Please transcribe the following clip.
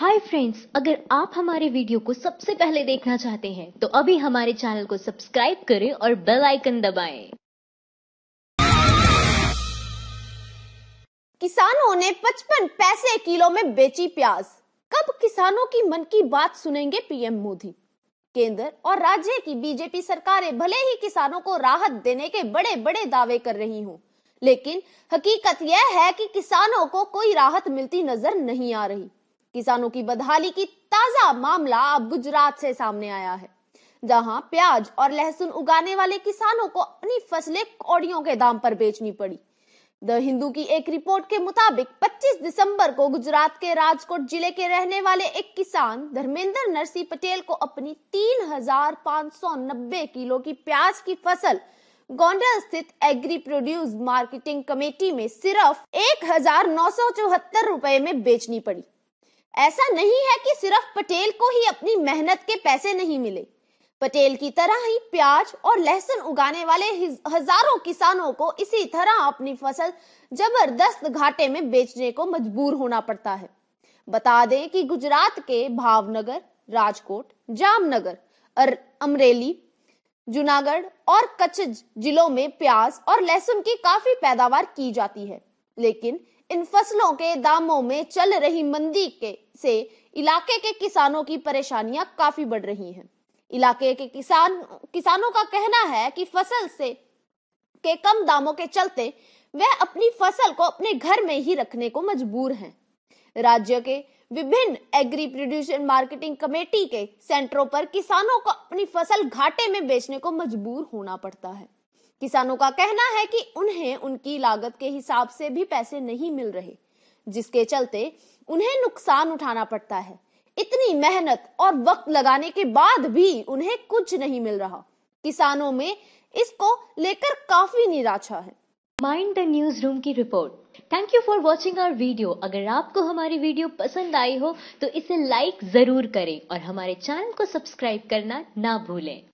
Hi friends अगर आप हमारे वीडियो को सबसे पहले देखना चाहते हैं तो अभी हमारे चैनल को सब्सक्राइब करें और बेल आइकन दबाएं। किसानों ने 55 पैसे किलो में बेची प्याज कब किसानों की मन की बात सुनेंगे पीएम मोदी केंद्र और राज्य की बीजेपी सरकारें भले ही किसानों को राहत देने के बड़े बड़े दावे कर रही हूँ लेकिन हकीकत यह है कि किसानों को कोई राहत मिलती नजर नहीं आ रही किसानों की बदहाली की ताजा मामला अब गुजरात से सामने आया है जहां प्याज और लहसुन उगाने वाले किसानों को अपनी फसलें कौड़ियों के दाम पर बेचनी पड़ी द हिंदू की एक रिपोर्ट के मुताबिक 25 दिसंबर को गुजरात के राजकोट जिले के रहने वाले एक किसान धर्मेंद्र नरसी पटेल को अपनी 3,590 किलो की प्याज की फसल गोंडल स्थित एग्री प्रोड्यूस मार्केटिंग कमेटी में सिर्फ एक हजार नौ सौ चौहत्तर रुपए में बेचनी पड़ी ऐसा नहीं है कि सिर्फ पटेल को ही अपनी मेहनत के पैसे नहीं मिले पटेल की तरह ही प्याज और लहसुन उगाने वाले हजारों किसानों को इसी तरह अपनी फसल जबरदस्त घाटे में बेचने को मजबूर होना पड़ता है बता दें कि गुजरात के भावनगर राजकोट जामनगर और अमरेली जूनागढ़ और कच्छ जिलों में प्याज और लहसुन की काफी पैदावार की जाती है लेकिन इन फसलों के दामों में चल रही मंदी के से इलाके के किसानों की परेशानियां काफी बढ़ रही हैं। इलाके के किसान किसानों का कहना है कि फसल से के कम दामों के चलते वह अपनी फसल को अपने घर में ही रखने को मजबूर हैं। राज्य के विभिन्न एग्री प्रोड्यूसर मार्केटिंग कमेटी के सेंटरों पर किसानों को अपनी फसल घाटे में बेचने को मजबूर होना पड़ता है किसानों का कहना है कि उन्हें उनकी लागत के हिसाब से भी पैसे नहीं मिल रहे जिसके चलते उन्हें नुकसान उठाना पड़ता है इतनी मेहनत और वक्त लगाने के बाद भी उन्हें कुछ नहीं मिल रहा किसानों में इसको लेकर काफी निराशा है माइंड द न्यूज रूम की report thank you for watching our video अगर आपको हमारी वीडियो पसंद आई हो तो इसे लाइक जरूर करें और हमारे चैनल को सब्सक्राइब करना ना भूलें